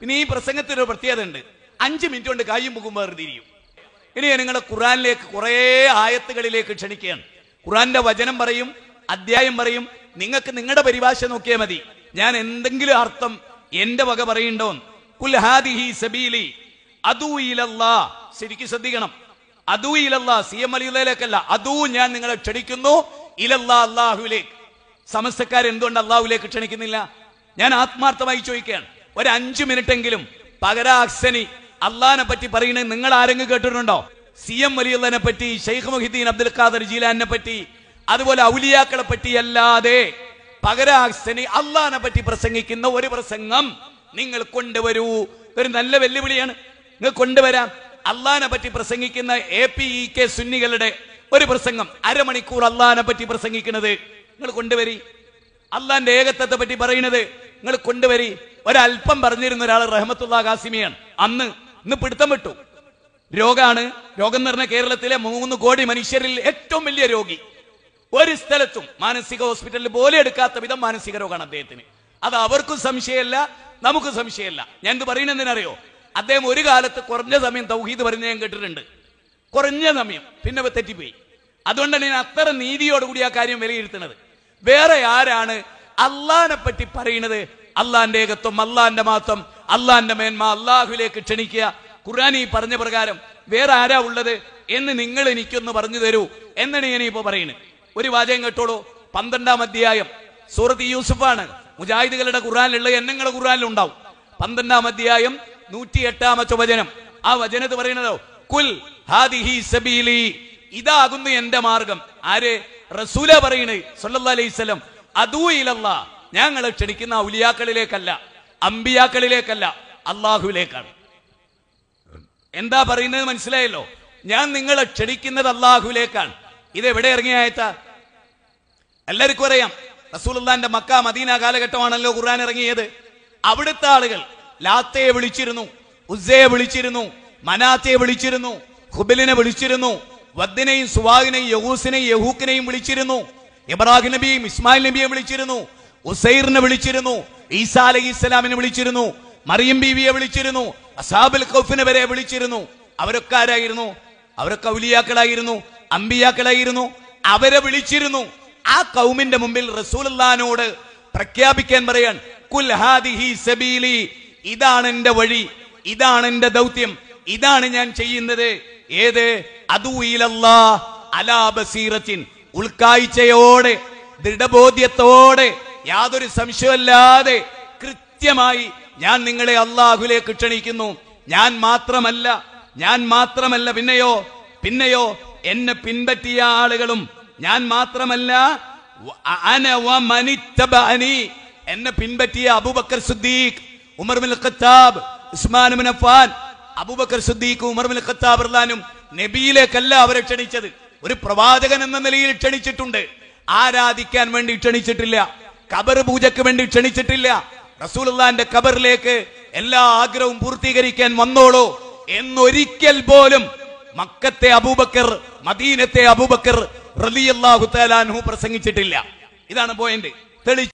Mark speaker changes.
Speaker 1: പിന്നെ ഈ പ്രസംഗത്തിന് ഒരു പ്രത്യേകത ഉണ്ട് അഞ്ച് മിനിറ്റ് കൊണ്ട് കായും പോകുമ്പോൾ വേർതിരിയും ഇനി നിങ്ങളെ ഖുറാനിലേക്ക് കുറേ ആയത്തുകളിലേക്ക് ക്ഷണിക്കുകയാണ് ഖുറാന്റെ വചനം പറയും അധ്യായം പറയും നിങ്ങൾക്ക് നിങ്ങളുടെ പരിഭാഷ നോക്കിയാൽ മതി ഞാൻ എന്തെങ്കിലും അർത്ഥം എന്റെ വക പറയണ്ടോ സബീലി അദൂ ശരിക്കും ശ്രദ്ധിക്കണം അദൂ ഇലല്ലാ സി എം അലിയിലേക്കല്ല അദൂ ഞാൻ നിങ്ങളെ ക്ഷണിക്കുന്നു ഇലല്ലാ അള്ളാഹുലേക്ക് എന്തുകൊണ്ട് അള്ളാഹുലേക്ക് ക്ഷണിക്കുന്നില്ല ഞാൻ ആത്മാർത്ഥമായി ചോദിക്കുകയാണ് ഒരു അഞ്ചു മിനിറ്റെങ്കിലും പകരാക്സനി അള്ളഹാനെ പറ്റി പറയുന്നത് നിങ്ങൾ ആരെങ്കിലും കേട്ടിട്ടുണ്ടോ സി എം വലിയുള്ളതിനെ പറ്റി ഷെയ്ഖ് മുഹിദ്ദീൻ അബ്ദുൽ ഖാദർ ജീലാനെ പറ്റി അതുപോലെ ഔലിയാക്കളെ പറ്റി അല്ലാതെ പകരാക്സനി അള്ളഹാനെ പറ്റി പ്രസംഗിക്കുന്ന ഒരു പ്രസംഗം നിങ്ങൾ കൊണ്ടുവരൂ ഒരു നല്ല വെല്ലുവിളിയാണ് നിങ്ങൾ കൊണ്ടുവരാം അള്ളഹാനെ പറ്റി പ്രസംഗിക്കുന്ന എ പി ഇ കെ സുന്നികളുടെ ഒരു പ്രസംഗം അരമണിക്കൂർ അള്ളഹാനെ പറ്റി പ്രസംഗിക്കുന്നത് നിങ്ങൾ കൊണ്ടുവരി അള്ളാന്റെ ഏകത്വത്തെ പറ്റി പറയുന്നത് നിങ്ങൾ കൊണ്ടുവരി ഒരല്പം പറഞ്ഞിരുന്ന ഒരാൾ റഹമത്തുള്ള കാസിമിയാണ് അന്ന് ഇന്ന് പിടുത്തം വിട്ടു രോഗാണ് രോഗം എന്ന് പറഞ്ഞ കേരളത്തിലെ മൂന്ന് കോടി മനുഷ്യരിൽ ഏറ്റവും വലിയ രോഗി ഒരു സ്ഥലത്തും മാനസിക ഹോസ്പിറ്റലിൽ പോലെ എടുക്കാത്ത വിധം മാനസിക രോഗമാണ് അദ്ദേഹത്തിന് അത് അവർക്കും സംശയമല്ല നമുക്ക് സംശയമല്ല ഞാൻ ഇത് പറയുന്നതിനറിയോ അദ്ദേഹം ഒരു കാലത്ത് കുറഞ്ഞ സമയം തൗഹീദ് പറയുന്നത് ഞാൻ കേട്ടിട്ടുണ്ട് കുറഞ്ഞ സമയം പിന്നെ തെറ്റിപ്പോയി അതുകൊണ്ടാണ് ഞാൻ അത്ര നീതിയോടുകൂടി ആ കാര്യം വിലയിരുത്തുന്നത് വേറെ ആരാണ് അള്ളഹാനെ പറ്റി പറയുന്നത് അള്ളാന്റെ ഏകത്വം അള്ളാന്റെ മാത്രം അള്ളാന്റെ മേന്മ അള്ളാഹുലേക്ക് ക്ഷണിക്കുക ഖുർആൻ ഈ പറഞ്ഞ പ്രകാരം വേറെ ആരാ ഉള്ളത് എന്ന് നിങ്ങൾ എനിക്കൊന്ന് പറഞ്ഞു തരൂ എന്നാണ് ഞാൻ ഇപ്പൊ പറയുന്നത് ഒരു വാചകം കേട്ടോളൂ പന്ത്രണ്ടാം അധ്യായം സൂറത്ത് യൂസുഫാണ് മുജാഹിദുകളുടെ ഖുർആാനിലുള്ള എണ്ണങ്ങളുടെ ഖുർആാനിലുണ്ടാവും പന്ത്രണ്ടാം അധ്യായം നൂറ്റി എട്ടാമത്തെ വചനം ആ വചനത്ത് പറയുന്നതോ കുൽ ഹാദിഹി സബീലി ഇതാകുന്നു എന്റെ മാർഗം ആര് റസൂല പറയണേ സല്ലല്ലാഹി അലൈഹി വസല്ലം അദൂ ഇലല്ലാഹ് ഞങ്ങളെ ക്ഷണിക്കുന്ന ഔലിയാക്കളിലേക്കല്ല അമ്പിയാക്കളിലേക്കല്ല അള്ളാഹുവിലേക്കാണ് എന്താ പറയുന്നത് മനസ്സിലായല്ലോ ഞാൻ നിങ്ങളെ ക്ഷണിക്കുന്നത് അള്ളാഹുവിലേക്കാണ് ഇത് എവിടെ ഇറങ്ങിയ ആയത്ത എല്ലാവർക്കും അറിയാം റസൂലുള്ളാന്റെ മക്ക മദീന കാലഘട്ടമാണല്ലോ ഖുർആൻ ഇറങ്ങിയത് അവിടുത്തെ ആളുകൾ ലാത്തയെ വിളിച്ചിരുന്നു ഉസ്സയെ വിളിച്ചിരുന്നു മനാത്തയെ വിളിച്ചിരുന്നു ഹുബലിനെ വിളിച്ചിരുന്നു വദ്ദിനെയും സുവാഹിനെയും യഹൂസിനെയും യഹൂക്കിനെയും വിളിച്ചിരുന്നു ഇബ്രാഹിം നബിയും ഇസ്മായിൽ നബിയെ വിളിച്ചിരുന്നു ഉസൈറിനെ വിളിച്ചിരുന്നു ഈസാ അലഹി ഇസ്ലാമിനെ വിളിച്ചിരുന്നു മറിയം ബീവിയെ വിളിച്ചിരുന്നു അസാബുൽ ഖൗഫിനെ വരെ വിളിച്ചിരുന്നു അവരൊക്കെ ആരായിരുന്നു അവരൊക്കെ ഔലിയാക്കളായിരുന്നു അമ്പിയാക്കളായിരുന്നു അവരെ വിളിച്ചിരുന്നു ആ കൗമിന്റെ മുമ്പിൽ റസൂലുള്ളാനോട് പ്രഖ്യാപിക്കാൻ പറയാൻ കുൽ ഹാദിഹി സബീലി ഇതാണ് എന്റെ വഴി ഇതാണ് എന്റെ ദൗത്യം ഇതാണ് ഞാൻ ചെയ്യുന്നത് ഏത് അലാ അലാബസീറത്തിൻ ഉൾക്കാഴ്ചയോടെ ദൃഢബോധ്യത്തോടെ യാതൊരു സംശയമല്ലാതെ കൃത്യമായി ഞാൻ നിങ്ങളെ അള്ളാഹുലേക്ക് ക്ഷണിക്കുന്നു ഞാൻ മാത്രമല്ല ഞാൻ മാത്രമല്ല പിന്നെയോ പിന്നെയോ എന്നെ പിൻപറ്റിയ ആളുകളും ഞാൻ മാത്രമല്ല എന്നെ പിൻപറ്റിയ Abu Bakr Siddiq Umar bin Khattab Usman bin Affan Abu Bakr Siddiq Umar bin Khattab ഇർലാനും നബിയിലേക്കല്ല അവരെ ക്ഷണിച്ചത് ഒരു പ്രവാചകൻ എന്ന നിലയിൽ ക്ഷണിച്ചിട്ടുണ്ട് ആരാധിക്കാൻ വേണ്ടി ക്ഷണിച്ചിട്ടില്ല കബർ പൂജക്ക് വേണ്ടി ക്ഷണിച്ചിട്ടില്ല റസൂലുള്ളാന്റെ കബറിലേക്ക് എല്ലാ ആഗ്രഹവും പൂർത്തീകരിക്കാൻ വന്നോളൂ എന്നൊരിക്കൽ പോലും മക്കത്തെ അബൂബക്കർ മദീനത്തെ അബൂബക്കർ റലിയല്ലാഹു തലാൻഹു പ്രസംഗിച്ചിട്ടില്ല ഇതാണ് പോയിന്റ് തെളി